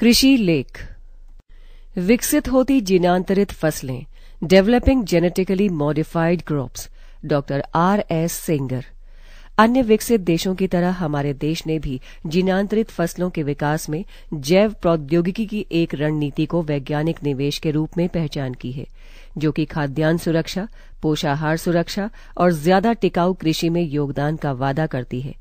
कृषि लेख विकसित होती जीनांतरित फसलें developing genetically modified crops doctor R S Sengar अन्य विकसित देशों की तरह हमारे देश ने भी जीनांतरित फसलों के विकास में जैव प्रौद्योगिकी की एक रणनीति को वैज्ञानिक निवेश के रूप में पहचान की है जो कि खाद्यान्न सुरक्षा पोषाहार सुरक्षा और ज्यादा टिकाऊ कृषि में योगदान का वादा करती है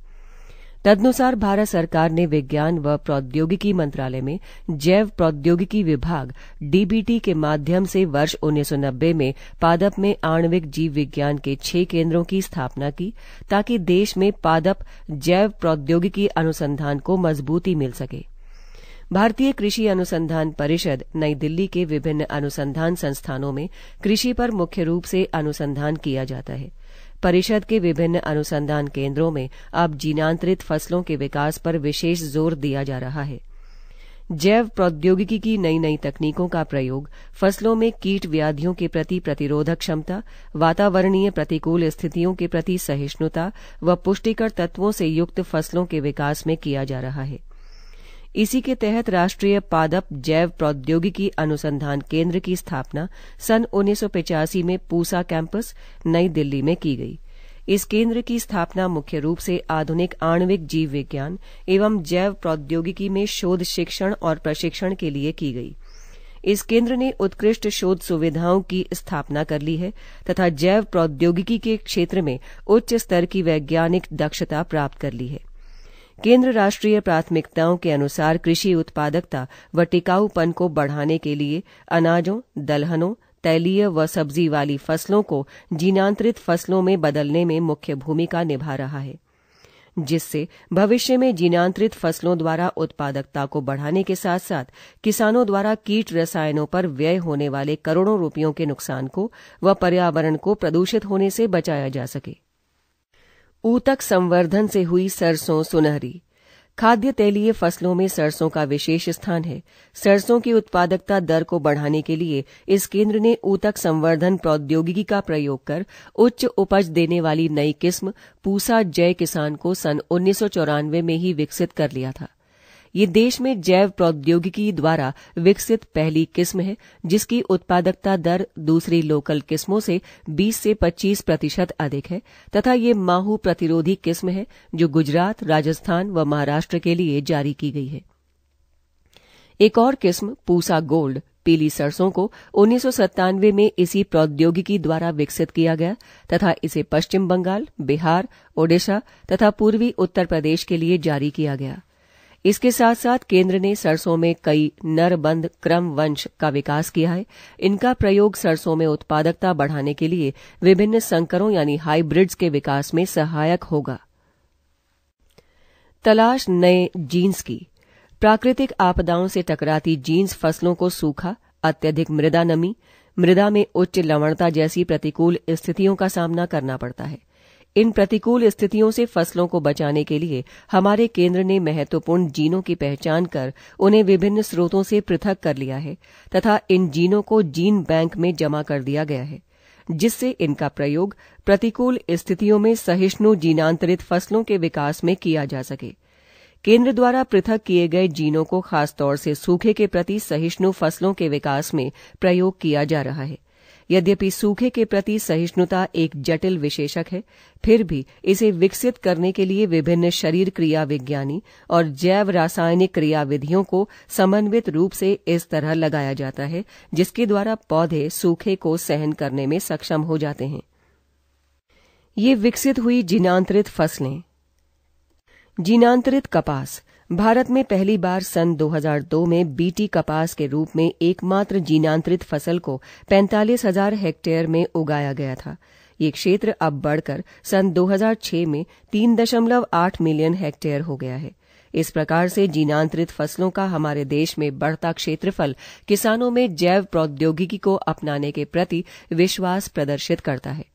तदनुसार भारत सरकार ने विज्ञान व प्रौद्योगिकी मंत्रालय में जैव प्रौद्योगिकी विभाग डीबीटी के माध्यम से वर्ष 1990 में पादप में आणविक जीव विज्ञान के छह केंद्रों की स्थापना की ताकि देश में पादप जैव प्रौद्योगिकी अनुसंधान को मजबूती मिल सके भारतीय कृषि अनुसंधान परिषद नई दिल्ली के विभिन्न अनुसंधान संस्थानों में कृषि पर मुख्य रूप से अनुसंधान किया जाता है परिषद के विभिन्न अनुसंधान केंद्रों में अब जीनांतरित फसलों के विकास पर विशेष जोर दिया जा रहा है जैव प्रौद्योगिकी की नई नई तकनीकों का प्रयोग फसलों में कीट व्याधियों के प्रति प्रतिरोधक क्षमता वातावरणीय प्रतिकूल स्थितियों के प्रति सहिष्णुता व पुष्टिकर तत्वों से युक्त फसलों के विकास में किया जा रहा है इसी के तहत राष्ट्रीय पादप जैव प्रौद्योगिकी अनुसंधान केंद्र की स्थापना सन उन्नीस में पूसा कैंपस नई दिल्ली में की गई इस केंद्र की स्थापना मुख्य रूप से आधुनिक आणविक जीव विज्ञान एवं जैव प्रौद्योगिकी में शोध शिक्षण और प्रशिक्षण के लिए की गई इस केंद्र ने उत्कृष्ट शोध सुविधाओं की स्थापना कर ली है तथा जैव प्रौद्योगिकी के क्षेत्र में उच्च स्तर की वैज्ञानिक दक्षता प्राप्त कर ली है केंद्र राष्ट्रीय प्राथमिकताओं के अनुसार कृषि उत्पादकता व टिकाऊपन को बढ़ाने के लिए अनाजों दलहनों तैलीय व सब्जी वाली फसलों को जीनांतरित फसलों में बदलने में मुख्य भूमिका निभा रहा है जिससे भविष्य में जीनांतरित फसलों द्वारा उत्पादकता को बढ़ाने के साथ साथ किसानों द्वारा कीट रसायनों पर व्यय होने वाले करोड़ों रुपयों के नुकसान को व पर्यावरण को प्रदूषित होने से बचाया जा सके ऊतक संवर्धन से हुई सरसों सुनहरी खाद्य तैलीय फसलों में सरसों का विशेष स्थान है सरसों की उत्पादकता दर को बढ़ाने के लिए इस केंद्र ने ऊतक संवर्धन प्रौद्योगिकी का प्रयोग कर उच्च उपज देने वाली नई किस्म पूसा जय किसान को सन उन्नीस में ही विकसित कर लिया था ये देश में जैव प्रौद्योगिकी द्वारा विकसित पहली किस्म है जिसकी उत्पादकता दर दूसरी लोकल किस्मों से 20 से 25 प्रतिशत अधिक है तथा ये माहू प्रतिरोधी किस्म है जो गुजरात राजस्थान व महाराष्ट्र के लिए जारी की गई है एक और किस्म पूसा गोल्ड पीली सरसों को उन्नीस में इसी प्रौद्योगिकी द्वारा विकसित किया गया तथा इसे पश्चिम बंगाल बिहार ओडिशा तथा पूर्वी उत्तर प्रदेश के लिए जारी किया गया इसके साथ साथ केंद्र ने सरसों में कई नरबंद क्रम वंश का विकास किया है इनका प्रयोग सरसों में उत्पादकता बढ़ाने के लिए विभिन्न संकरों यानी हाइब्रिड्स के विकास में सहायक होगा तलाश नए जीन्स की प्राकृतिक आपदाओं से टकराती जीन्स फसलों को सूखा अत्यधिक मृदा नमी मृदा में उच्च लवणता जैसी प्रतिकूल स्थितियों का सामना करना पड़ता है इन प्रतिकूल स्थितियों से फसलों को बचाने के लिए हमारे केंद्र ने महत्वपूर्ण जीनों की पहचान कर उन्हें विभिन्न स्रोतों से पृथक कर लिया है तथा इन जीनों को जीन बैंक में जमा कर दिया गया है जिससे इनका प्रयोग प्रतिकूल स्थितियों में सहिष्णु जीनांतरित फसलों के विकास में किया जा सके केंद्र द्वारा पृथक किए गए जीनों को खासतौर से सूखे के प्रति सहिष्णु फसलों के विकास में प्रयोग किया जा रहा है यद्यपि सूखे के प्रति सहिष्णुता एक जटिल विशेषक है फिर भी इसे विकसित करने के लिए विभिन्न शरीर क्रिया विज्ञानी और जैव रासायनिक क्रियाविधियों को समन्वित रूप से इस तरह लगाया जाता है जिसके द्वारा पौधे सूखे को सहन करने में सक्षम हो जाते हैं ये विकसित हुई जीनांतरित फसलें जीनांतरित कपास भारत में पहली बार सन 2002 में बीटी कपास के रूप में एकमात्र जीनांतरित फसल को पैंतालीस हजार हेक्टेयर में उगाया गया था ये क्षेत्र अब बढ़कर सन 2006 में 3.8 मिलियन हेक्टेयर हो गया है इस प्रकार से जीनांतरित फसलों का हमारे देश में बढ़ता क्षेत्रफल किसानों में जैव प्रौद्योगिकी को अपनाने के प्रति विश्वास प्रदर्शित करता है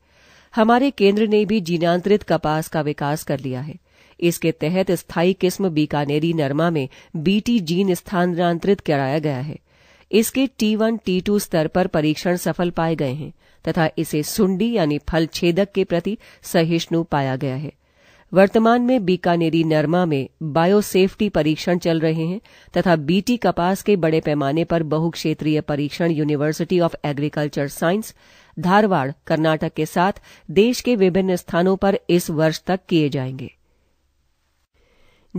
हमारे केंद्र ने भी जीनांतरित कपास का विकास कर लिया है इसके तहत स्थायी किस्म बीकानेरी नरमा में बीटी जीन स्थानांतरित कराया गया है इसके टी वन टी टू स्तर पर परीक्षण सफल पाए गए हैं तथा इसे सुंडी यानी फल छेदक के प्रति सहिष्णु पाया गया है वर्तमान में बीकानेरी नरमा में बायोसेफ्टी परीक्षण चल रहे हैं तथा बीटी कपास के बड़े पैमाने पर बहुक्षेत्रीय परीक्षण university of agriculture science Dharwad Karnataka के साथ देश के विभिन्न स्थानों पर इस वर्ष तक किए जाएंगे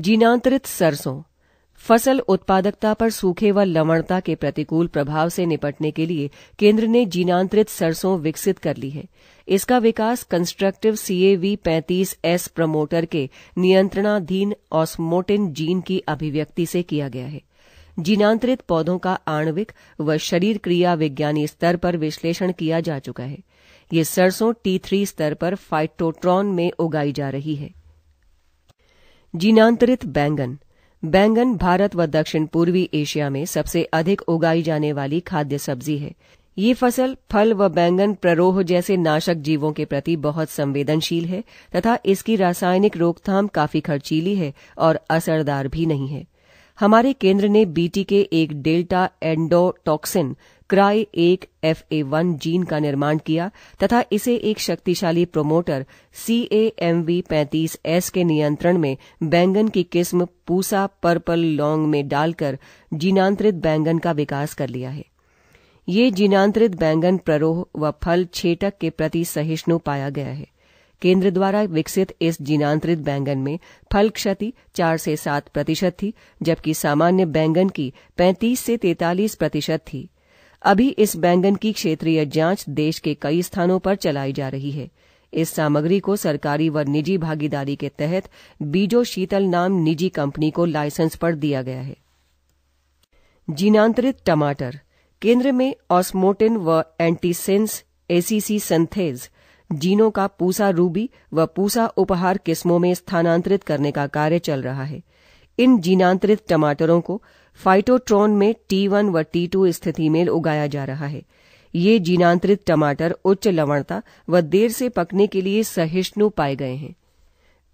जीनांतरित सरसों फसल उत्पादकता पर सूखे व लवणता के प्रतिकूल प्रभाव से निपटने के लिए केंद्र ने जीनांतरित सरसों विकसित कर ली है इसका विकास कंस्ट्रक्टिव सीएवी 35 एस प्रमोटर के नियंत्रणाधीन ऑस्मोटिन जीन की अभिव्यक्ति से किया गया है जीनांतरित पौधों का आणविक व शरीर क्रिया विज्ञानी स्तर पर विश्लेषण किया जा चुका है ये सरसों टी थ्री स्तर पर फाइटोट्रॉन में उगाई जा रही है जीनांतरित बैंगन बैंगन भारत व दक्षिण पूर्वी एशिया में सबसे अधिक उगाई जाने वाली खाद्य सब्जी है ये फसल फल व बैंगन प्ररोह जैसे नाशक जीवों के प्रति बहुत संवेदनशील है तथा इसकी रासायनिक रोकथाम काफी खर्चीली है और असरदार भी नहीं है हमारे केंद्र ने बीटी के एक डेल्टा एंडोटॉक्सिन क्राई एक एफ ए वन जीन का निर्माण किया तथा इसे एक शक्तिशाली promoter C A M V पैंतीस एस के नियंत्रण में बैंगन की किस्म पूसा पर्पल लौंग में डालकर जीनांतरित बैंगन का विकास कर लिया है ये जीनांतरित बैंगन प्ररोह व फल छेटक के प्रति सहिष्णु पाया गया है केंद्र द्वारा विकसित इस जीनांतरित बैंगन में फल क्षति चार से सात प्रतिशत थी जबकि सामान्य बैंगन की पैंतीस से तैतालीस प्रतिशत थी अभी इस बैंगन की क्षेत्रीय जांच देश के कई स्थानों पर चलाई जा रही है इस सामग्री को सरकारी व निजी भागीदारी के तहत बीजो शीतल नाम निजी कंपनी को लाइसेंस पर दिया गया है जीनांतरित टमाटर केंद्र में ऑस्मोटिन व एंटीसेंस एसीसी संथेज जीनों का पूसा रूबी व पूसा उपहार किस्मों में स्थानांतरित करने का कार्य चल रहा है इन जीनांतरित टमाटरों को फाइटोट्रॉन में टी वन व टी टू स्थिति में उगाया जा रहा है ये जीनांतरित टमाटर उच्च लवणता व देर से पकने के लिए सहिष्णु पाए गए हैं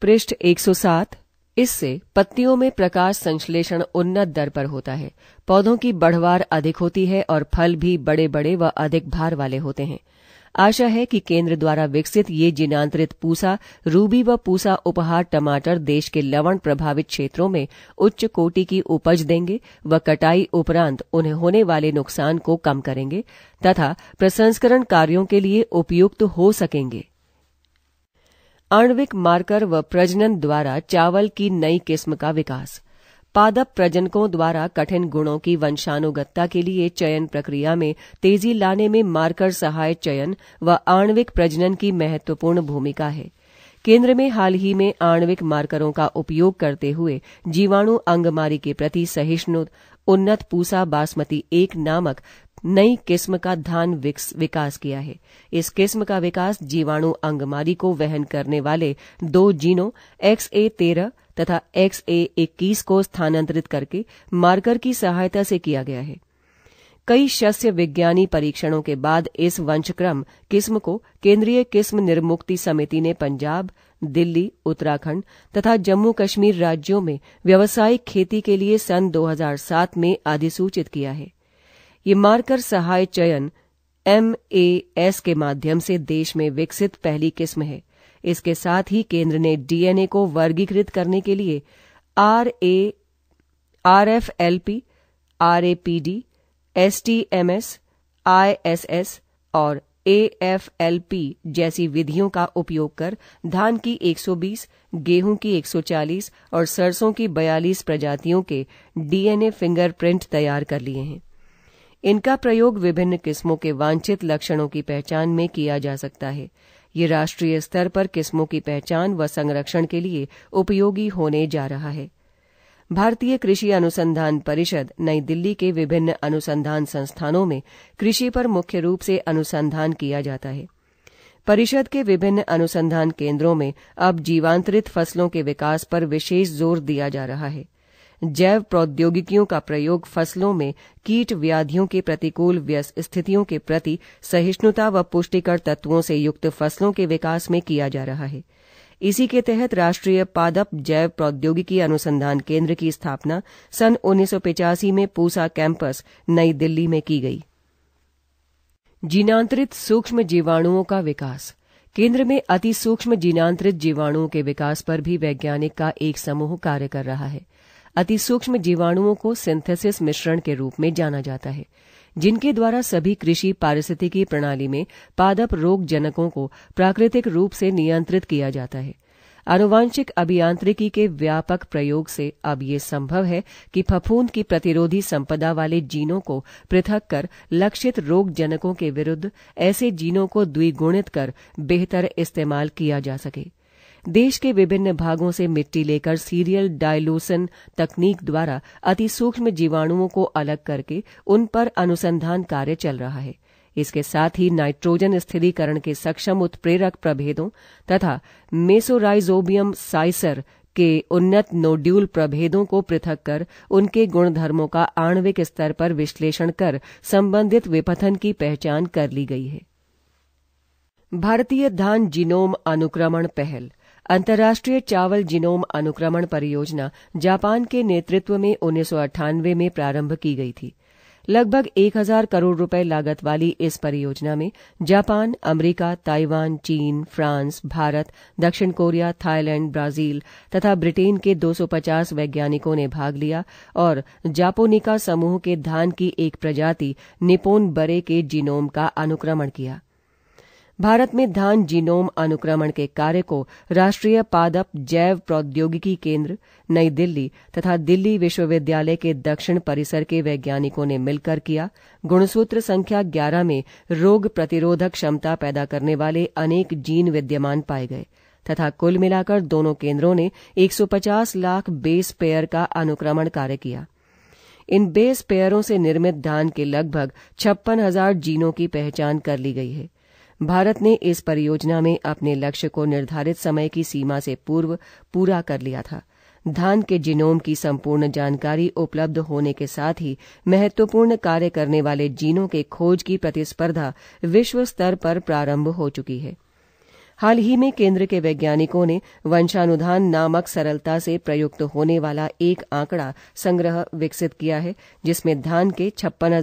पृष्ठ 107 इससे पत्तियों में प्रकाश संश्लेषण उन्नत दर पर होता है पौधों की बढ़वार अधिक होती है और फल भी बड़े बड़े व अधिक भार वाले होते हैं आशा है कि केंद्र द्वारा विकसित ये जीनांतरित पूसा रूबी व पूसा उपहार टमाटर देश के लवण प्रभावित क्षेत्रों में उच्च कोटि की उपज देंगे व कटाई उपरांत उन्हें होने वाले नुकसान को कम करेंगे तथा प्रसंस्करण कार्यों के लिए उपयुक्त हो सकेंगे आणविक मार्कर व प्रजनन द्वारा चावल की नई किस्म का विकास पादप प्रजनकों द्वारा कठिन गुणों की वंशानुगतता के लिए चयन प्रक्रिया में तेजी लाने में मार्कर सहाय चयन व आणविक प्रजनन की महत्वपूर्ण भूमिका है केंद्र में हाल ही में आणविक मार्करों का उपयोग करते हुए जीवाणु अंगमारी के प्रति सहिष्णु उन्नत पूसा बासमती एक नामक नई किस्म का धान विकास किया है इस किस्म का विकास जीवाणु अंगमारी को वहन करने वाले दो जीनों एक्स ए तेरह तथा एक्स ए इक्कीस को स्थानांतरित करके मार्कर की सहायता से किया गया है कई शस्य विज्ञानी परीक्षणों के बाद इस वंशक्रम किस्म को केंद्रीय किस्म निर्मुक्ति समिति ने पंजाब दिल्ली उत्तराखंड तथा जम्मू कश्मीर राज्यों में व्यावसायिक खेती के लिए सन 2007 में अधिसूचित किया है ये मार्कर सहाय चयन एम के माध्यम से देश में विकसित पहली किस्म है इसके साथ ही केंद्र ने डीएनए को वर्गीकृत करने के लिए R A R F L P R A P D S T M S I S S और एएफएलपी जैसी विधियों का उपयोग कर धान की 120, गेहूं की 140 और सरसों की 42 प्रजातियों के डीएनए फिंगरप्रिंट तैयार कर लिए हैं इनका प्रयोग विभिन्न किस्मों के वांछित लक्षणों की पहचान में किया जा सकता है ये राष्ट्रीय स्तर पर किस्मों की पहचान व संरक्षण के लिए उपयोगी होने जा रहा है भारतीय कृषि अनुसंधान परिषद नई दिल्ली के विभिन्न अनुसंधान संस्थानों में कृषि पर मुख्य रूप से अनुसंधान किया जाता है परिषद के विभिन्न अनुसंधान केंद्रों में अब जीवांतरित फसलों के विकास पर विशेष जोर दिया जा रहा है जैव प्रौद्योगिकियों का प्रयोग फसलों में कीट व्याधियों के प्रतिकूल व्यस्त स्थितियों के प्रति सहिष्णुता व पुष्टिकर तत्वों से युक्त फसलों के विकास में किया जा रहा है इसी के तहत राष्ट्रीय पादप जैव प्रौद्योगिकी अनुसंधान केंद्र की स्थापना सन उन्नीस में पूसा कैंपस नई दिल्ली में की गई जीनांतरित सूक्ष्म जीवाणुओं का विकास केंद्र में अति सूक्ष्म जीनांतरित जीवाणुओं के विकास पर भी वैज्ञानिक का एक समूह कार्य कर रहा है अति सूक्ष्म जीवाणुओं को सिंथेसिस मिश्रण के रूप में जाना जाता है जिनके द्वारा सभी कृषि पारिस्थितिकी प्रणाली में पादप रोग जनकों को प्राकृतिक रूप से नियंत्रित किया जाता है आनुवांशिक अभियांत्रिकी के व्यापक प्रयोग से अब ये संभव है कि फफूंद की प्रतिरोधी संपदा वाले जीनों को पृथक कर लक्षित रोग जनकों के विरुद्ध ऐसे जीनों को द्विगुणित कर बेहतर इस्तेमाल किया जा सके देश के विभिन्न भागों से मिट्टी लेकर सीरियल डायलोसन तकनीक द्वारा अति सूक्ष्म जीवाणुओं को अलग करके उन पर अनुसंधान कार्य चल रहा है इसके साथ ही नाइट्रोजन स्थिरीकरण के सक्षम उत्प्रेरक प्रभेदों तथा मेसोराइजोबियम साइसर के उन्नत नोड्यूल प्रभेदों को पृथक कर उनके गुणधर्मों का आणविक स्तर पर विश्लेषण कर संबंधित विपथन की पहचान कर ली गई है भारतीय धान जीनोम अनुक्रमण पहल अंतर्राष्ट्रीय चावल जीनोम अनुक्रमण परियोजना जापान के नेतृत्व में उन्नीस में प्रारंभ की गई थी लगभग 1000 करोड़ रुपए लागत वाली इस परियोजना में जापान अमेरिका, ताइवान चीन फ्रांस भारत दक्षिण कोरिया थाईलैंड ब्राजील तथा ब्रिटेन के 250 वैज्ञानिकों ने भाग लिया और जापोनिका समूह के धान की एक प्रजाति निपोन बरे के जीनोम का अनुक्रमण किया भारत में धान जीनोम अनुक्रमण के कार्य को राष्ट्रीय पादप जैव प्रौद्योगिकी केंद्र नई दिल्ली तथा दिल्ली विश्वविद्यालय के दक्षिण परिसर के वैज्ञानिकों ने मिलकर किया गुणसूत्र संख्या 11 में रोग प्रतिरोधक क्षमता पैदा करने वाले अनेक जीन विद्यमान पाए गए तथा कुल मिलाकर दोनों केंद्रों ने 150 लाख बेस पेयर का अनुक्रमण कार्य किया इन बेस पेयरों से निर्मित धान के लगभग छप्पन हजार जीनों की पहचान कर ली गई है भारत ने इस परियोजना में अपने लक्ष्य को निर्धारित समय की सीमा से पूर्व पूरा कर लिया था धान के जीनोम की संपूर्ण जानकारी उपलब्ध होने के साथ ही महत्वपूर्ण कार्य करने वाले जीनों के खोज की प्रतिस्पर्धा विश्व स्तर पर प्रारंभ हो चुकी है हाल ही में केंद्र के वैज्ञानिकों ने वंशानुधान नामक सरलता से प्रयुक्त होने वाला एक आंकड़ा संग्रह विकसित किया है जिसमें धान के छप्पन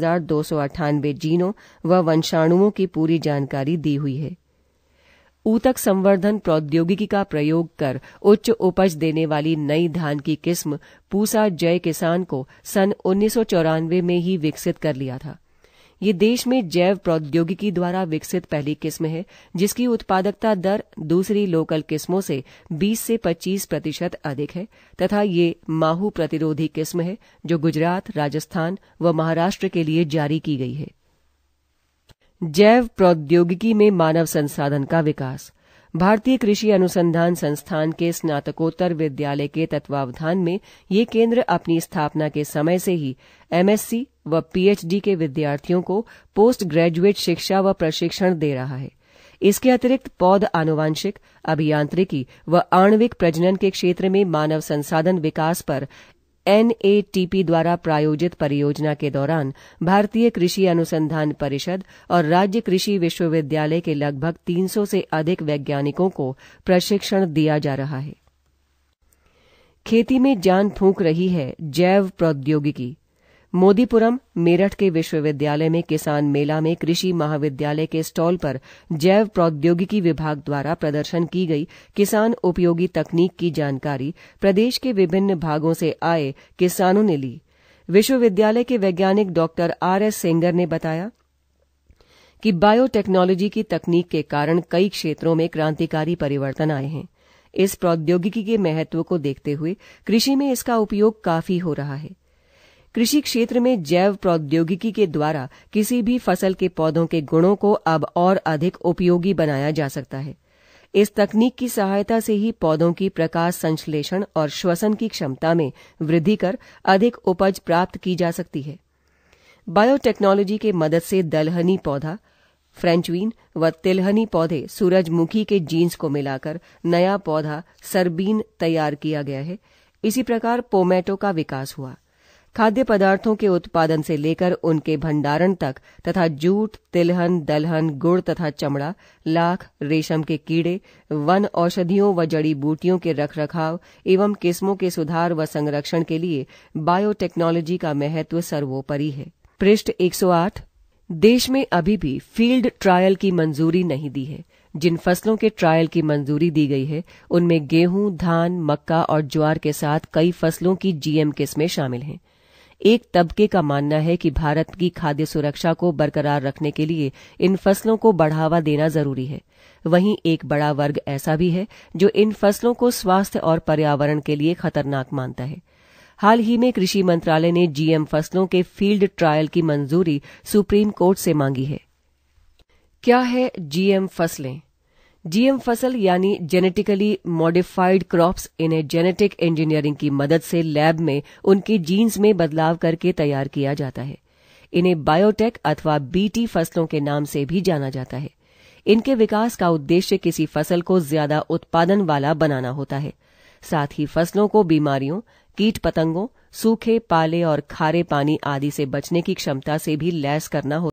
जीनों व वंशाणुओं की पूरी जानकारी दी हुई है ऊतक संवर्धन प्रौद्योगिकी का प्रयोग कर उच्च उपज देने वाली नई धान की किस्म पूसा जय किसान को सन उन्नीस में ही विकसित कर लिया था ये देश में जैव प्रौद्योगिकी द्वारा विकसित पहली किस्म है जिसकी उत्पादकता दर दूसरी लोकल किस्मों से 20 से 25 प्रतिशत अधिक है तथा ये माहू प्रतिरोधी किस्म है जो गुजरात राजस्थान व महाराष्ट्र के लिए जारी की गई है जैव प्रौद्योगिकी में मानव संसाधन का विकास भारतीय कृषि अनुसंधान संस्थान के स्नातकोत्तर विद्यालय के तत्वावधान में ये केंद्र अपनी स्थापना के समय से ही एमएससी व पीएचडी के विद्यार्थियों को पोस्ट ग्रेजुएट शिक्षा व प्रशिक्षण दे रहा है इसके अतिरिक्त पौध आनुवांशिक अभियांत्रिकी व आणविक प्रजनन के क्षेत्र में मानव संसाधन विकास पर एनएटीपी द्वारा प्रायोजित परियोजना के दौरान भारतीय कृषि अनुसंधान परिषद और राज्य कृषि विश्वविद्यालय के लगभग 300 से अधिक वैज्ञानिकों को प्रशिक्षण दिया जा रहा है खेती में जान फूंक रही है जैव प्रौद्योगिकी मोदीपुरम मेरठ के विश्वविद्यालय में किसान मेला में कृषि महाविद्यालय के स्टॉल पर जैव प्रौद्योगिकी विभाग द्वारा प्रदर्शन की गई किसान उपयोगी तकनीक की जानकारी प्रदेश के विभिन्न भागों से आए किसानों ने ली विश्वविद्यालय के वैज्ञानिक डॉक्टर आर एस सेंगर ने बताया कि बायोटेक्नोलॉजी की तकनीक के कारण कई क्षेत्रों में क्रांतिकारी परिवर्तन आए हैं इस प्रौद्योगिकी के महत्व को देखते हुए कृषि में इसका उपयोग काफी हो रहा है कृषि क्षेत्र में जैव प्रौद्योगिकी के द्वारा किसी भी फसल के पौधों के गुणों को अब और अधिक उपयोगी बनाया जा सकता है इस तकनीक की सहायता से ही पौधों की प्रकाश संश्लेषण और श्वसन की क्षमता में वृद्धि कर अधिक उपज प्राप्त की जा सकती है बायोटेक्नोलॉजी के मदद से दलहनी पौधा फ्रेंचवीन व तिलहनी पौधे सूरजमुखी के जीन्स को मिलाकर नया पौधा सरबीन तैयार किया गया है इसी प्रकार पोमेटो का विकास हुआ खाद्य पदार्थों के उत्पादन से लेकर उनके भंडारण तक तथा जूट तिलहन दलहन गुड़ तथा चमड़ा लाख रेशम के कीड़े वन औषधियों व जड़ी बूटियों के रखरखाव एवं किस्मों के सुधार व संरक्षण के लिए बायोटेक्नोलॉजी का महत्व सर्वोपरि है पृष्ठ 108 देश में अभी भी फील्ड ट्रायल की मंजूरी नहीं दी है जिन फसलों के ट्रायल की मंजूरी दी गई है उनमें गेहूं धान मक्का और ज्वार के साथ कई फसलों की जीएम किस्में शामिल हैं एक तबके का मानना है कि भारत की खाद्य सुरक्षा को बरकरार रखने के लिए इन फसलों को बढ़ावा देना जरूरी है वहीं एक बड़ा वर्ग ऐसा भी है जो इन फसलों को स्वास्थ्य और पर्यावरण के लिए खतरनाक मानता है हाल ही में कृषि मंत्रालय ने जीएम फसलों के फील्ड ट्रायल की मंजूरी सुप्रीम कोर्ट से मांगी है क्या है जीएम फसलें जीएम फसल यानी जेनेटिकली मॉडिफाइड क्रॉप्स इन्हें जेनेटिक इंजीनियरिंग की मदद से लैब में उनके जीन्स में बदलाव करके तैयार किया जाता है इन्हें बायोटेक अथवा बीटी फसलों के नाम से भी जाना जाता है इनके विकास का उद्देश्य किसी फसल को ज्यादा उत्पादन वाला बनाना होता है साथ ही फसलों को बीमारियों कीट पतंगों सूखे पाले और खारे पानी आदि से बचने की क्षमता से भी लैस करना होता